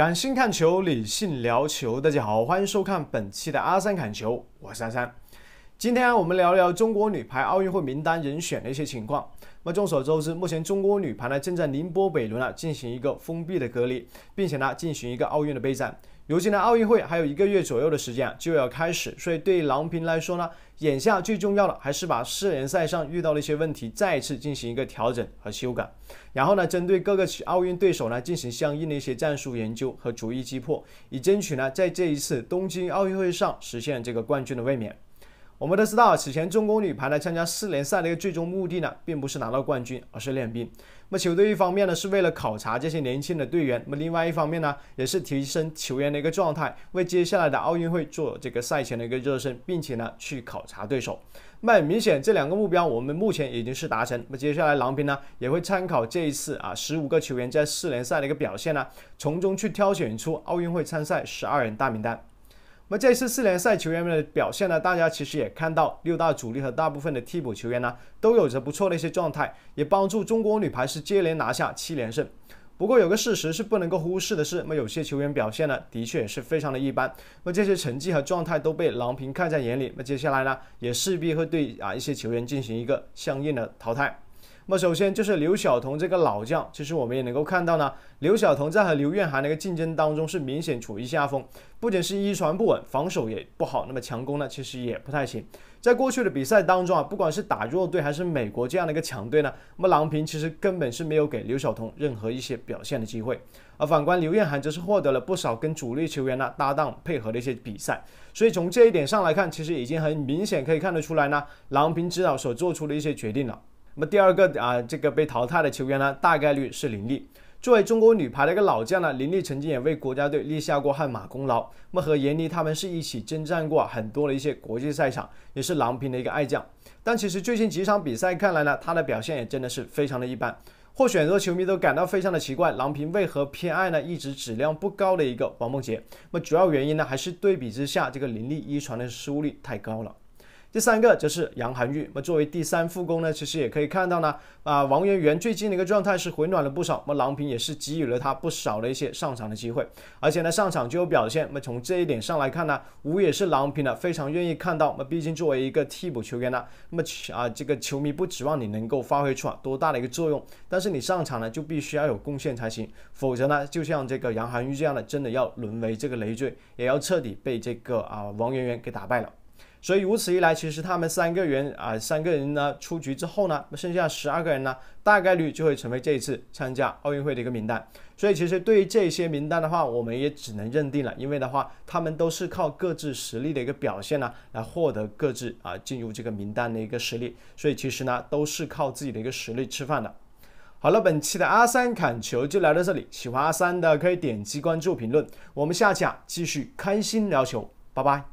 感性看球，理性聊球。大家好，欢迎收看本期的阿三侃球，我是阿三。今天我们聊聊中国女排奥运会名单人选的一些情况。那众所周知，目前中国女排呢正在宁波北仑啊进行一个封闭的隔离，并且呢进行一个奥运的备战。如今呢，奥运会还有一个月左右的时间啊，就要开始，所以对郎平来说呢，眼下最重要的还是把世联赛上遇到的一些问题再次进行一个调整和修改，然后呢，针对各个奥运对手呢，进行相应的一些战术研究和逐一击破，以争取呢，在这一次东京奥运会上实现这个冠军的卫冕。我们都知道，此前中国女排来参加四联赛的一个最终目的呢，并不是拿到冠军，而是练兵。那么球队一方面呢，是为了考察这些年轻的队员；那么另外一方面呢，也是提升球员的一个状态，为接下来的奥运会做这个赛前的一个热身，并且呢，去考察对手。那很明显，这两个目标我们目前已经是达成。那么接下来郎平呢，也会参考这一次啊，十五个球员在四联赛的一个表现呢，从中去挑选出奥运会参赛十二人大名单。那么这一次四联赛球员们的表现呢？大家其实也看到，六大主力和大部分的替补球员呢，都有着不错的一些状态，也帮助中国女排是接连拿下七连胜。不过有个事实是不能够忽视的，是那么有些球员表现呢，的确也是非常的一般。那么这些成绩和状态都被郎平看在眼里，那接下来呢，也势必会对啊一些球员进行一个相应的淘汰。那么首先就是刘晓彤这个老将，其实我们也能够看到呢，刘晓彤在和刘晏含的一个竞争当中是明显处于下风，不仅是一传不稳，防守也不好，那么强攻呢其实也不太行。在过去的比赛当中啊，不管是打弱队还是美国这样的一个强队呢，那么郎平其实根本是没有给刘晓彤任何一些表现的机会，而反观刘晏含则是获得了不少跟主力球员呢搭档配合的一些比赛，所以从这一点上来看，其实已经很明显可以看得出来呢，郎平指导所做出的一些决定了。那么第二个啊，这个被淘汰的球员呢，大概率是林莉。作为中国女排的一个老将呢，林莉曾经也为国家队立下过汗马功劳。那么和闫妮他们是一起征战过很多的一些国际赛场，也是郎平的一个爱将。但其实最近几场比赛看来呢，她的表现也真的是非常的一般。或许很多球迷都感到非常的奇怪，郎平为何偏爱呢一直质量不高的一个王梦洁？那么主要原因呢，还是对比之下，这个林立一传的失误率太高了。第三个就是杨寒玉，那作为第三副攻呢，其实也可以看到呢，啊王媛媛最近的一个状态是回暖了不少，那么郎平也是给予了他不少的一些上场的机会，而且呢上场就有表现，那么从这一点上来看呢，吴也是郎平呢非常愿意看到，那毕竟作为一个替补球员呢，那么啊这个球迷不指望你能够发挥出啊多大的一个作用，但是你上场呢就必须要有贡献才行，否则呢就像这个杨寒玉这样的，真的要沦为这个累赘，也要彻底被这个啊王媛媛给打败了。所以如此一来，其实他们三个人啊，三个人呢出局之后呢，剩下十二个人呢，大概率就会成为这一次参加奥运会的一个名单。所以其实对于这些名单的话，我们也只能认定了，因为的话，他们都是靠各自实力的一个表现呢，来获得各自啊进入这个名单的一个实力。所以其实呢，都是靠自己的一个实力吃饭的。好了，本期的阿三侃球就聊到这里，喜欢阿三的可以点击关注、评论，我们下期啊继续开心聊球，拜拜。